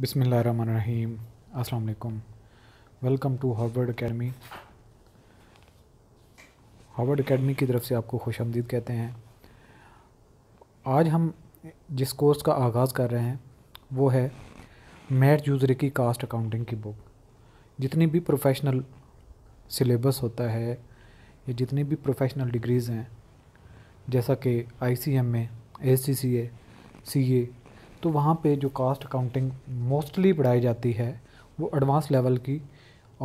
बिसमीम् अस्सलाम welcome to Harvard academy Harvard academy की तरफ से आपको खुश आमदीद कहते हैं आज हम जिस कोर्स का आगाज़ कर रहे हैं वो है मैट यूजर की कास्ट अकाउंटिंग की बुक जितनी भी प्रोफेशनल सिलेबस होता है या जितनी भी प्रोफेशनल डिग्रीज़ हैं जैसा कि आई C M A S C सी ए सी ए तो वहाँ पे जो कास्ट अकाउंटिंग मोस्टली पढ़ाई जाती है वो एडवांस लेवल की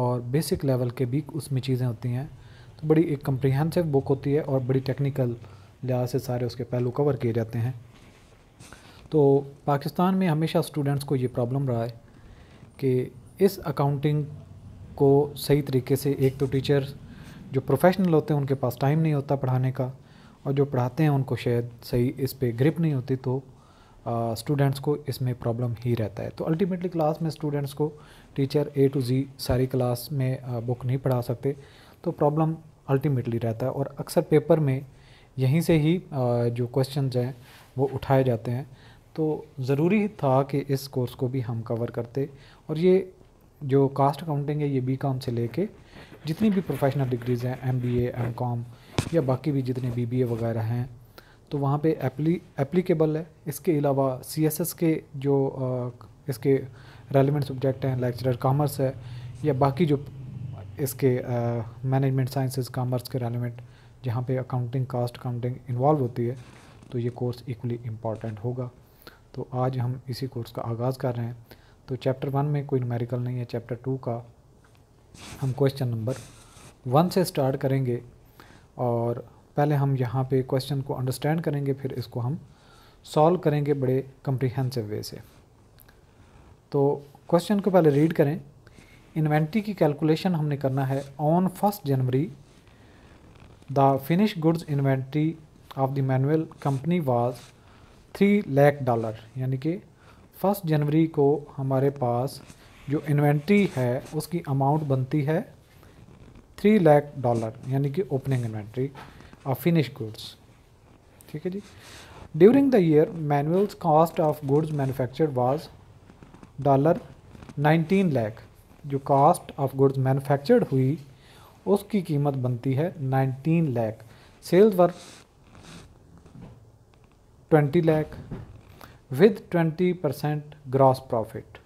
और बेसिक लेवल के भी उसमें चीज़ें होती हैं तो बड़ी एक कम्प्रीहेंसिव बुक होती है और बड़ी टेक्निकल लिहाज से सारे उसके पहलू कवर किए जाते हैं तो पाकिस्तान में हमेशा स्टूडेंट्स को ये प्रॉब्लम रहा है कि इस अकाउंटिंग को सही तरीके से एक तो टीचर जो प्रोफेशनल होते हैं उनके पास टाइम नहीं होता पढ़ाने का और जो पढ़ाते हैं उनको शायद सही इस पर ग्रिप नहीं होती तो स्टूडेंट्स को इसमें प्रॉब्लम ही रहता है तो अल्टीमेटली क्लास में स्टूडेंट्स को टीचर ए टू जी सारी क्लास में बुक नहीं पढ़ा सकते तो प्रॉब्लम अल्टीमेटली रहता है और अक्सर पेपर में यहीं से ही जो क्वेश्चन हैं वो उठाए जाते हैं तो ज़रूरी था कि इस कोर्स को भी हम कवर करते और ये जो कास्ट अकाउंटिंग है ये बी कॉम से लेके जितनी भी प्रोफेशनल डिग्रीज़ हैं एम बी एम कॉम या बाकी भी जितने बी बी ए वगैरह हैं तो वहाँ पे एप्ली एप्लीकेबल है इसके अलावा सी के जो इसके रेलिवेंट सब्जेक्ट हैं लेक्चरर कामर्स है या बाकी जो इसके मैनेजमेंट साइंस कामर्स के रेलिवेंट जहाँ पे अकाउंटिंग कास्ट अकाउंटिंग इन्वॉल्व होती है तो ये कोर्स इक्वली इम्पॉर्टेंट होगा तो आज हम इसी कोर्स का आगाज़ कर रहे हैं तो चैप्टर वन में कोई न्यूमेरिकल नहीं है चैप्टर टू का हम क्वेश्चन नंबर वन से स्टार्ट करेंगे और पहले हम यहाँ पे क्वेश्चन को अंडरस्टैंड करेंगे फिर इसको हम सॉल्व करेंगे बड़े कंप्रिहेंसिव वे से तो क्वेश्चन को पहले रीड करें इन्वेंट्री की कैलकुलेशन हमने करना है on first January the finish goods inventory of the manual company was three lakh dollar यानी कि फर्स्ट जनवरी को हमारे पास जो इन्वेंट्री है उसकी अमाउंट बनती है थ्री लैख डॉलर यानी कि opening inventory of finished goods ठीक है जी during the year manuals cost of goods manufactured was dollar 19 lakh जो कॉस्ट ऑफ गुड्स मैन्युफैक्चर्ड हुई उसकी कीमत बनती है 19 lakh sales were twenty lakh with twenty percent gross profit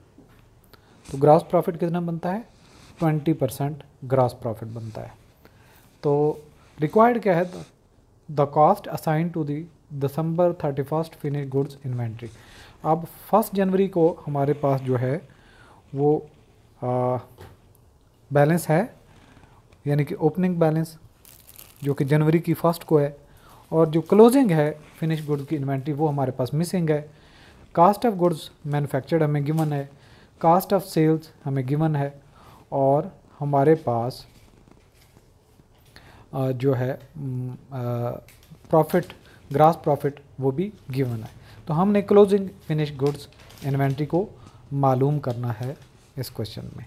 तो ग्रॉस प्रॉफिट कितना बनता है ट्वेंटी परसेंट ग्रॉस प्रॉफिट बनता है तो रिक्वायर्ड क्या है the cost assign to the December thirty first finish goods inventory अब फर्स्ट जनवरी को हमारे पास जो है वो बैलेंस है यानी कि ओपनिंग बैलेंस जो कि जनवरी की फर्स्ट को है और जो क्लोजिंग है फिनिश गुड्स की इन्वेंट्री वो हमारे पास मिसिंग है कास्ट ऑफ गुड्स मैन्युफैक्चर्ड हमें गिवन है कास्ट ऑफ सेल्स हमें गिवन है और हमारे पास जो है प्रॉफिट ग्रास प्रॉफिट वो भी गिवन है तो हमने क्लोजिंग फिनिश गुड्स इन्वेंट्री को मालूम करना है इस क्वेश्चन में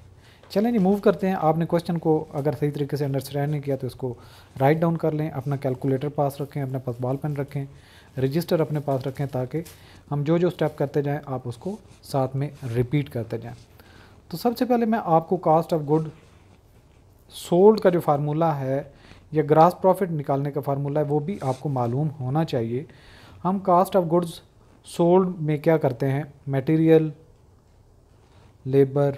चलें जी मूव करते हैं आपने क्वेश्चन को अगर सही तरीके से अंडरस्टैंड नहीं किया तो इसको राइट डाउन कर लें अपना कैलकुलेटर पास रखें अपना पास बॉल पेन रखें रजिस्टर अपने पास रखें ताकि हम जो जो स्टेप करते जाएं आप उसको साथ में रिपीट करते जाएं तो सबसे पहले मैं आपको कास्ट ऑफ गुड सोल्ड का जो फार्मूला है या ग्रास प्रॉफिट निकालने का फार्मूला है वो भी आपको मालूम होना चाहिए हम कास्ट ऑफ गुड्स सोल्ड में क्या करते हैं material labour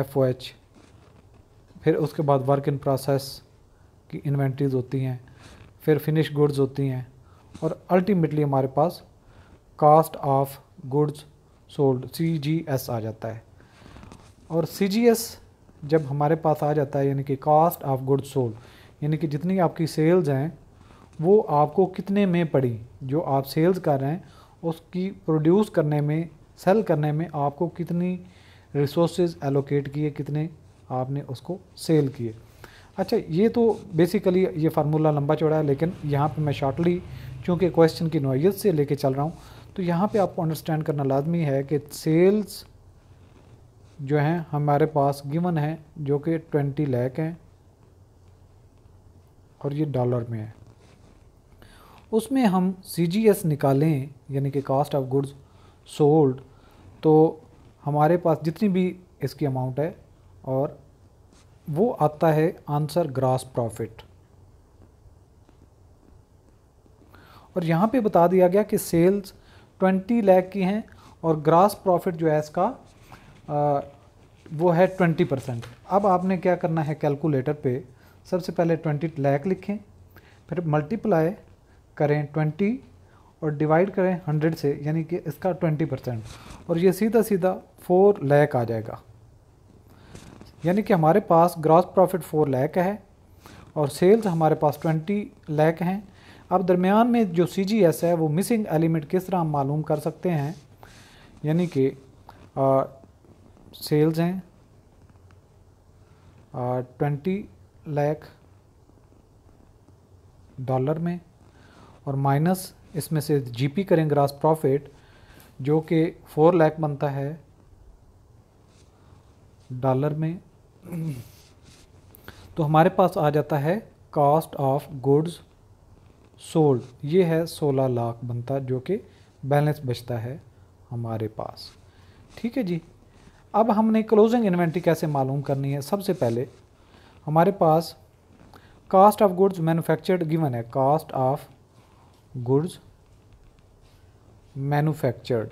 F O H फिर उसके बाद वर्क इन प्रोसेस की इन्वेंट्रीज होती हैं फिर फिनिश गुड्स होती हैं और अल्टीमेटली हमारे पास cost of goods sold C G S आ जाता है और सी जी एस जब हमारे पास आ जाता है यानी कि कास्ट ऑफ गुड्स सोल्ड यानी कि जितनी आपकी सेल्स हैं वो आपको कितने में पड़ी जो आप सेल्स कर रहे हैं उसकी प्रोड्यूस करने में सेल करने में आपको कितनी रिसोर्सेज एलोकेट किए कितने आपने उसको सेल किए अच्छा ये तो बेसिकली ये फार्मूला लंबा चौड़ा है लेकिन यहाँ पे मैं शॉर्टली चूँकि क्वेश्चन की नोयत से लेके चल रहा हूँ तो यहाँ पे आपको अंडरस्टैंड करना लाजमी है कि सेल्स जो हैं हमारे पास गिवन हैं जो कि ट्वेंटी लैक हैं और ये डॉलर में है उसमें हम सी जी एस निकालें यानी कि कास्ट ऑफ गुड्स सोल्ड तो हमारे पास जितनी भी इसकी अमाउंट है और वो आता है आंसर ग्रास प्रॉफिट और यहाँ पे बता दिया गया कि सेल्स 20 लाख की हैं और ग्रास प्रॉफिट जो है इसका आ, वो है 20 परसेंट अब आपने क्या करना है कैलकुलेटर पे सबसे पहले ट्वेंटी लाख लिखें फिर मल्टीप्लाई करें ट्वेंटी और डिवाइड करें हंड्रेड से यानी कि इसका ट्वेंटी परसेंट और ये सीधा सीधा फोर लाख आ जाएगा यानी कि हमारे पास ग्रॉस प्रॉफिट फोर लाख है और सेल्स हमारे पास ट्वेंटी लाख हैं अब दरमियान में जो सी जी एस है वो मिसिंग एलिमेंट किस तरह हम मालूम कर सकते हैं यानी कि सेल्स हैं ट्वेंटी लाख डॉलर में और माइनस इसमें से जीपी करें ग्रास प्रॉफिट जो कि फोर लैख बनता है डॉलर में तो हमारे पास आ जाता है कॉस्ट ऑफ गुड्स सोल्ड ये है सोलह लाख बनता जो कि बैलेंस बचता है हमारे पास ठीक है जी अब हमने क्लोजिंग इन्वेंट्री कैसे मालूम करनी है सबसे पहले हमारे पास cost of goods manufactured given है कास्ट ऑफ गुड्स मैन्युफैक्चर्ड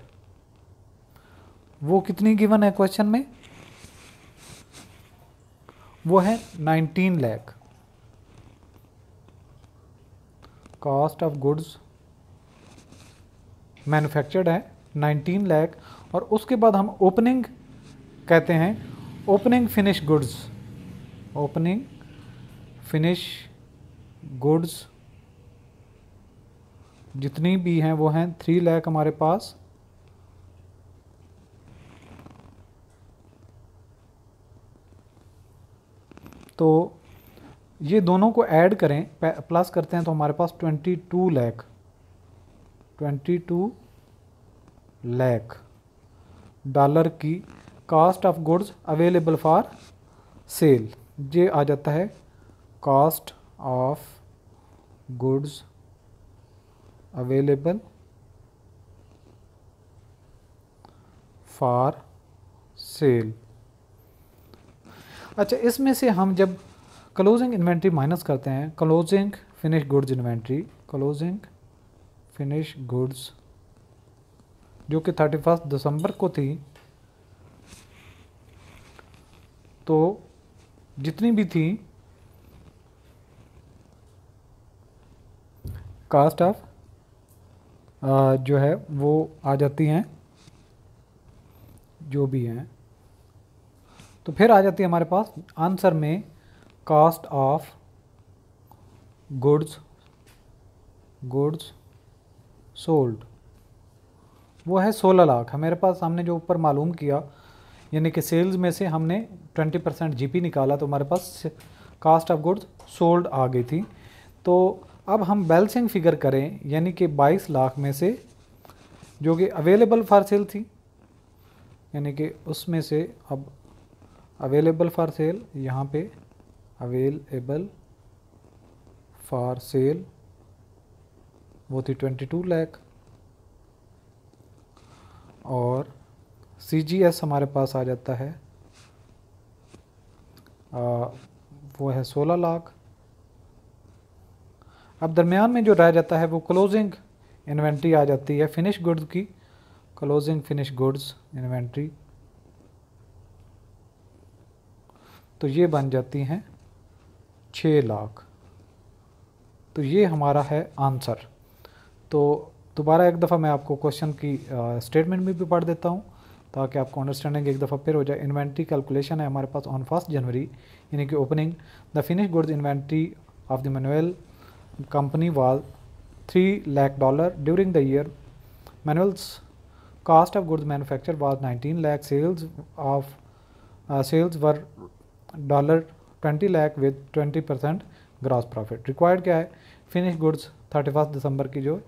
वो कितनी गिवन है क्वेश्चन में वो है 19 lakh cost of goods manufactured है 19 लाख और उसके बाद हम ओपनिंग कहते हैं opening finish goods opening finish goods जितनी भी हैं वो हैं थ्री लैख हमारे पास तो ये दोनों को ऐड करें प्लस करते हैं तो हमारे पास twenty two lakh twenty two lakh dollar की cost of goods available for sale ये आ जाता है cost of goods available for sale अच्छा इसमें से हम जब क्लोजिंग इन्वेंट्री माइनस करते हैं closing finish goods inventory closing finish goods जो कि थर्टी फर्स्ट दिसंबर को थी तो जितनी भी थी कास्ट ऑफ जो है वो आ जाती हैं जो भी हैं तो फिर आ जाती है हमारे पास आंसर में cost of goods goods sold वो है सोलह लाख हमारे पास हमने जो ऊपर मालूम किया यानी कि सेल्स में से हमने 20 परसेंट जी निकाला तो हमारे पास कास्ट ऑफ गुड्स सोल्ड आ गई थी तो अब हम बैलेंसिंग फिगर करें यानी कि 22 लाख में से जो कि अवेलेबल फॉर सेल थी यानी कि उसमें से अब अवेलेबल फॉर सेल यहाँ पे अवेलेबल फॉर सेल वो थी 22 लाख और सी जी एस हमारे पास आ जाता है आ, वो है सोलह लाख अब दरमियान में जो रह जाता है वो क्लोजिंग इन्वेंट्री आ जाती है फिनिश गुड्स की क्लोजिंग फिनिश गुड्स इन्वेंट्री तो ये बन जाती हैं छः लाख तो ये हमारा है आंसर तो दोबारा एक दफ़ा मैं आपको क्वेश्चन की स्टेटमेंट में भी पढ़ देता हूँ ताकि आपको अंडरस्टैंडिंग एक दफ़ा फिर हो जाए इन्वेंट्री कैलकुलेशन है हमारे पास ऑन फर्स्ट जनवरी यानी कि opening the finish goods inventory of the manual company was three lakh dollar during the year Manuel's cost of goods manufacture was nineteen lakh sales of sales were dollar twenty lakh with twenty percent gross profit required क्या है finish goods thirty first दिसंबर की जो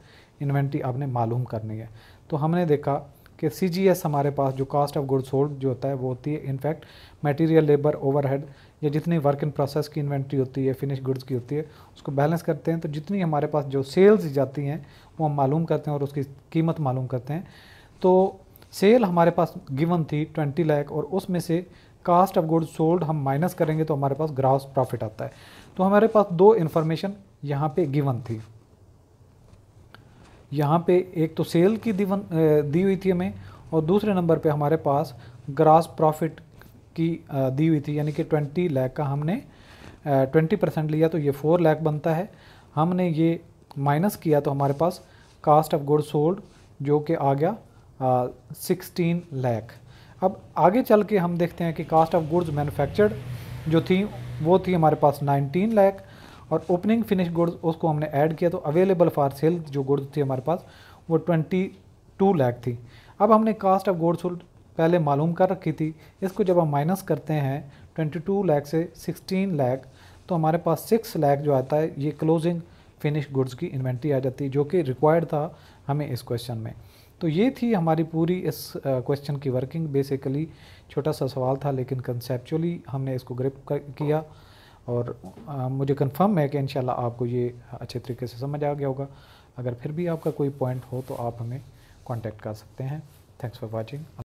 inventory आपने मालूम करनी है तो हमने देखा कि सी हमारे पास जो कास्ट ऑफ गुड सोल्ड जो होता है वो होती है इनफैक्ट मटेरियल लेबर ओवरहेड या जितनी वर्क इन प्रोसेस की इन्वेंट्री होती है फिनिश गुड्स की होती है उसको बैलेंस करते हैं तो जितनी हमारे पास जो सेल्स जाती हैं वो हम मालूम करते हैं और उसकी कीमत मालूम करते हैं तो सेल हमारे पास गिवन थी ट्वेंटी लाख और उसमें से कास्ट ऑफ गुड सोल्ड हम माइनस करेंगे तो हमारे पास ग्रास प्रॉफिट आता है तो हमारे पास दो इन्फॉर्मेशन यहाँ पे गिवन थी यहाँ पे एक तो सेल की दीवन दी हुई थी हमें और दूसरे नंबर पे हमारे पास ग्रास प्रॉफिट की दी हुई थी यानी कि ट्वेंटी लाख का हमने ट्वेंटी परसेंट लिया तो ये फोर लाख बनता है हमने ये माइनस किया तो हमारे पास कास्ट ऑफ गुड सोल्ड जो कि आ गया सिक्सटीन लैख अब आगे चल के हम देखते हैं कि कास्ट ऑफ गुड्स मैन्युफैक्चर्ड जो थी वो थी हमारे पास 19 लाख और ओपनिंग फिनिश गुड्स उसको हमने ऐड किया तो अवेलेबल फॉर सेल जो गुड्स थी हमारे पास वो ट्वेंटी टू लैख थी अब हमने कास्ट ऑफ गुड्स पहले मालूम कर रखी थी इसको जब हम माइनस करते हैं ट्वेंटी टू लैख से सिक्सटीन लैख तो हमारे पास सिक्स लैख जो आता है ये क्लोजिंग फिनिश गुड्स की इन्वेंट्री आ जाती है जो कि रिक्वायर्ड था हमें इस क्वेश्चन में तो ये थी हमारी पूरी इस क्वेश्चन की वर्किंग बेसिकली छोटा सा सवाल था लेकिन कंसेपचुअली हमने इसको ग्रिप किया और आ, मुझे कंफर्म है कि इन आपको ये अच्छे तरीके से समझ आ गया होगा अगर फिर भी आपका कोई पॉइंट हो तो आप हमें कॉन्टेक्ट कर सकते हैं थैंक्स फॉर वॉचिंग